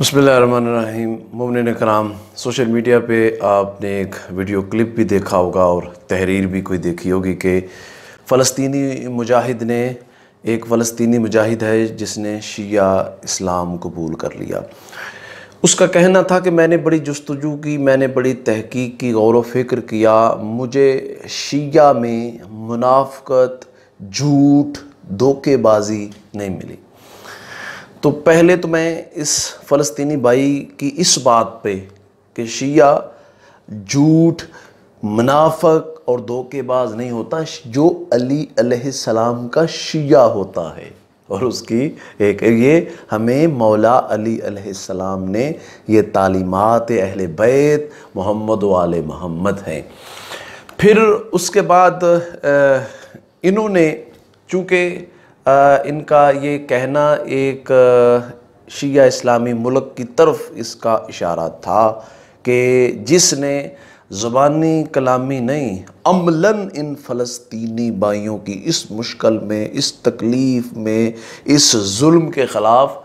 बसमीम ममिन कराम social media पे आपने एक वीडियो क्लिप भी देखा होगा और तहरीर भी कोई देखी होगी कि फ़लस्तनी मुजाहिद ने एक फ़लस्तनी मुजाहिद है जिसने शिया इस्लाम कबूल कर लिया उसका कहना था कि मैंने बड़ी जस्तजू की मैंने बड़ी तहकीक की गौर फिक्र किया मुझे शिया में मुनाफ्त झूठ धोखेबाजी नहीं मिली तो पहले तो मैं इस फ़लस्तीनी बाई की इस बात पे कि शिया झूठ मुनाफक और धोखेबाज नहीं होता जो अली अलैहिस्सलाम का शिया होता है और उसकी एक ये हमें मौला अली अलैहिस्सलाम ने ये तालीमत अहल बैत मोहम्मद वाल मोहम्मद हैं फिर उसके बाद इन्होंने चूँकि इनका ये कहना एक शिया इस्लामी मुल्क की तरफ इसका इशारा था कि जिसने ज़ुबानी कलामी नहीं अमलन इन फ़लस्तीनी भाइयों की इस मुश्किल में इस तकलीफ़ में इस जुल्म के ख़िलाफ़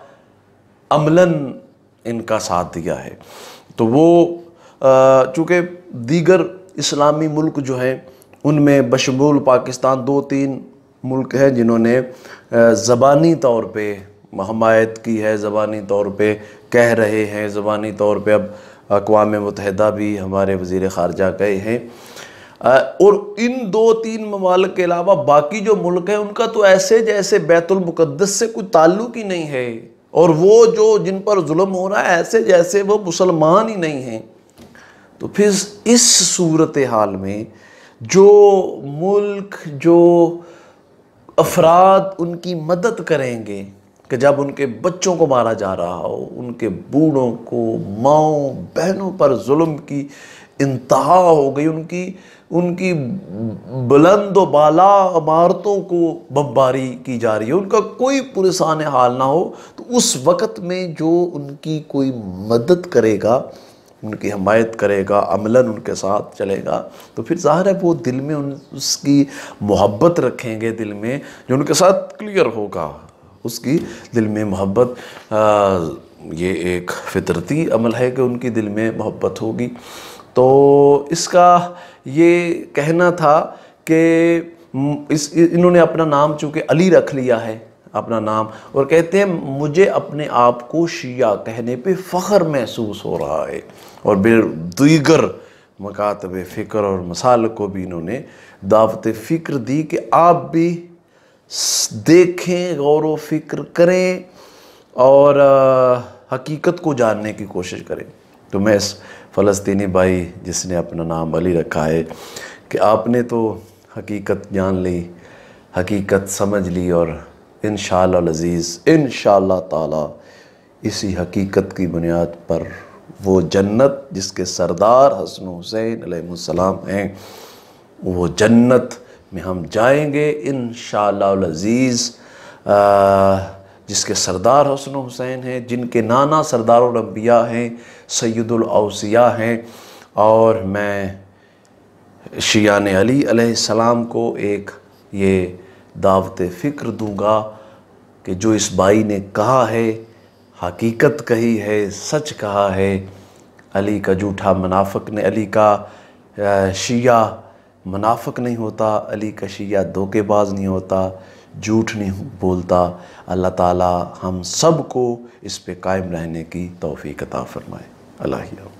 अमलन इनका साथ दिया है तो वो चूँकि दीगर इस्लामी मुल्क जो हैं उनमें बशमूल पाकिस्तान दो तीन मुल्क हैं जिन्होंने ज़बानी तौर पे हमायत की है ज़बानी तौर पे कह रहे हैं ज़बानी तौर पे अब अकवा मुतहदा भी हमारे वज़ी ख़ारजा गए हैं और इन दो तीन ममालक के अलावा बाकी जो मुल्क हैं उनका तो ऐसे जैसे बैतुलमक़दस से कोई ताल्लुक ही नहीं है और वो जो जिन पर म हो रहा है ऐसे जैसे वो मुसलमान ही नहीं हैं तो फिर इस सूरत हाल में जो मुल्क जो अफराद उनकी मदद करेंगे कि जब उनके बच्चों को मारा जा रहा हो उनके बूढ़ों को माओ बहनों पर जुल्म की इंतहा हो गई उनकी उनकी बुलंद बाला इमारतों को बम्बारी की जा रही है उनका कोई पुरसान हाल ना हो तो उस वक़्त में जो उनकी कोई मदद करेगा उनकी हमायत करेगा अमला उनके साथ चलेगा तो फिर ज़ाहिर है वो दिल में उन उसकी मोहब्बत रखेंगे दिल में जो उनके साथ क्लियर होगा उसकी दिल में मोहब्बत ये एक फितरती अमल है कि उनकी दिल में मोहब्बत होगी तो इसका ये कहना था कि इस इन्होंने अपना नाम चूँकि अली रख लिया है अपना नाम और कहते हैं मुझे अपने आप को शिया कहने पे फ़ख्र महसूस हो रहा है और दीगर मकातब फ़िक्र और मसाल को भी इन्होंने दावत फ़िक्र दी कि आप भी देखें गौर व फिक्र करें और आ, हकीकत को जानने की कोशिश करें तो मैं इस फ़लस्तीनी भाई जिसने अपना नाम अली रखा है कि आपने तो हकीकत जान ली हकीकत समझ ली और इन शज़ीज़ इन ताला इसी हकीकत की बुनियाद पर वो जन्नत जिसके सरदार हसन हुसैन सलाम हैं वो जन्नत में हम जाएंगे इन शज़ीज़ जिसके सरदार हसन हुसैन हैं जिनके नाना सरदार अम्बिया हैं सैदुलौसिया हैं और मैं शियान अली सलाम को एक ये दावत फ़िक्र दूंगा कि जो इस बाई ने कहा है हकीकत कही है सच कहा है अली का जूठा मुनाफक ने अली का शिया मुनाफक नहीं होता अली का शिया धोखेबाज नहीं होता झूठ नहीं बोलता अल्लाह ताला हम सब को इस पे कायम रहने की तोफ़ी कता फ़रमाए अल्लाह